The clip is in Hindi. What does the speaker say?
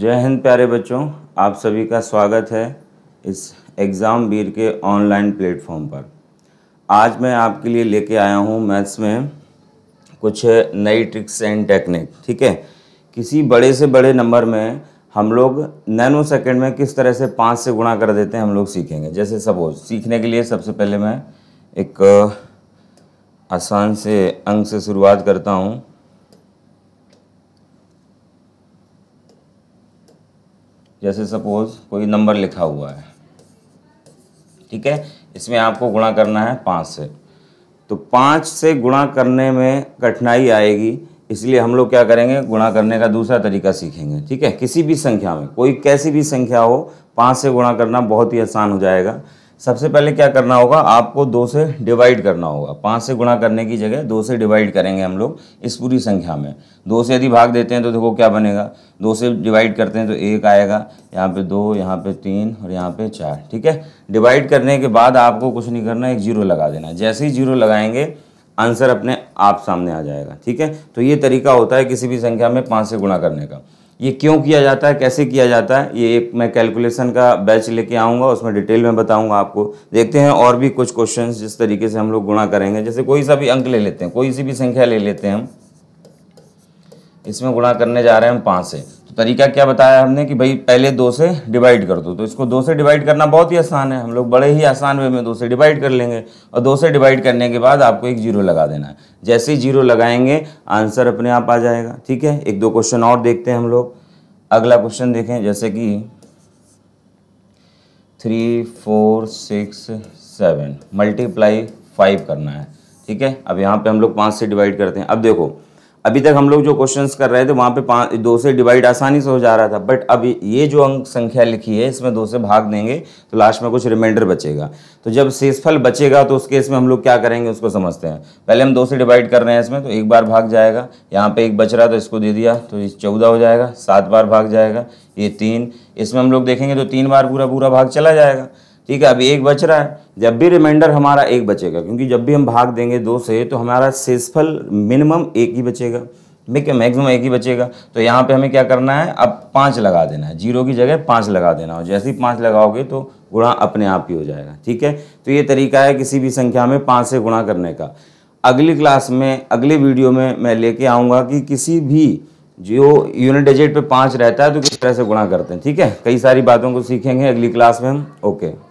जय हिंद प्यारे बच्चों आप सभी का स्वागत है इस एग्ज़ाम वीर के ऑनलाइन प्लेटफॉर्म पर आज मैं आपके लिए लेके आया हूँ मैथ्स में कुछ नई ट्रिक्स एंड टेक्निक ठीक है किसी बड़े से बड़े नंबर में हम लोग नैनो सेकेंड में किस तरह से पाँच से गुणा कर देते हैं हम लोग सीखेंगे जैसे सपोज सीखने के लिए सबसे पहले मैं एक आसान से अंक से शुरुआत करता हूँ जैसे सपोज कोई नंबर लिखा हुआ है ठीक है इसमें आपको गुणा करना है पाँच से तो पाँच से गुणा करने में कठिनाई आएगी इसलिए हम लोग क्या करेंगे गुणा करने का दूसरा तरीका सीखेंगे ठीक है किसी भी संख्या में कोई कैसी भी संख्या हो पाँच से गुणा करना बहुत ही आसान हो जाएगा सबसे पहले क्या करना होगा आपको दो से डिवाइड करना होगा पाँच से गुणा करने की जगह दो से डिवाइड करेंगे हम लोग इस पूरी संख्या में दो से यदि भाग देते हैं तो देखो क्या बनेगा दो से डिवाइड करते हैं तो एक आएगा यहाँ पे दो यहाँ पे तीन और यहाँ पे चार ठीक है डिवाइड करने के बाद आपको कुछ नहीं करना एक जीरो लगा देना जैसे ही जीरो लगाएंगे आंसर अपने आप सामने आ जाएगा ठीक है तो ये तरीका होता है किसी भी संख्या में पाँच से गुणा करने का ये क्यों किया जाता है कैसे किया जाता है ये एक मैं कैलकुलेशन का बैच लेके आऊँगा उसमें डिटेल में बताऊँगा आपको देखते हैं और भी कुछ क्वेश्चन जिस तरीके से हम लोग गुणा करेंगे जैसे कोई सा भी अंक ले लेते हैं कोई सी भी संख्या ले लेते हैं हम इसमें गुणा करने जा रहे हैं हम पाँच से तो तरीका क्या बताया हमने कि भाई पहले दो से डिवाइड कर दो तो इसको दो से डिवाइड करना बहुत ही आसान है हम लोग बड़े ही आसान वे में दो से डिवाइड कर लेंगे और दो से डिवाइड करने के बाद आपको एक जीरो लगा देना है जैसे ही जीरो लगाएंगे आंसर अपने आप आ जाएगा ठीक है एक दो क्वेश्चन और देखते हैं हम लोग अगला क्वेश्चन देखें जैसे कि three four six seven multiply five करना है ठीक है अब यहाँ पे हम लोग पाँच से डिवाइड करते हैं अब देखो अभी तक हम लोग जो क्वेश्चंस कर रहे थे वहाँ पे पाँच दो से डिवाइड आसानी से हो जा रहा था बट अब ये जो अंक संख्या लिखी है इसमें दो से भाग देंगे तो लास्ट में कुछ रिमाइंडर बचेगा तो जब शेषफल बचेगा तो उस केस में हम लोग क्या करेंगे उसको समझते हैं पहले हम दो से डिवाइड कर रहे हैं इसमें तो एक बार भाग जाएगा यहाँ पर एक बच रहा तो इसको दे दिया तो ये चौदह हो जाएगा सात बार भाग जाएगा ये तीन इसमें हम लोग देखेंगे तो तीन बार पूरा पूरा भाग चला जाएगा ठीक है अभी एक बच रहा है जब भी रिमाइंडर हमारा एक बचेगा क्योंकि जब भी हम भाग देंगे दो से तो हमारा शेषफल मिनिमम एक ही बचेगा ठीक है मैक्सिमम एक ही बचेगा तो यहाँ पे हमें क्या करना है अब पाँच लगा देना है जीरो की जगह पाँच लगा देना हो जैसे ही पाँच लगाओगे तो गुणा अपने आप ही हो जाएगा ठीक है तो ये तरीका है किसी भी संख्या में पाँच से गुणा करने का अगली क्लास में अगले वीडियो में मैं लेके आऊँगा कि किसी भी जो यूनिट डिजिट पे पाँच रहता है तो किस तरह से गुणा करते हैं ठीक है कई सारी बातों को सीखेंगे अगली क्लास में हम ओके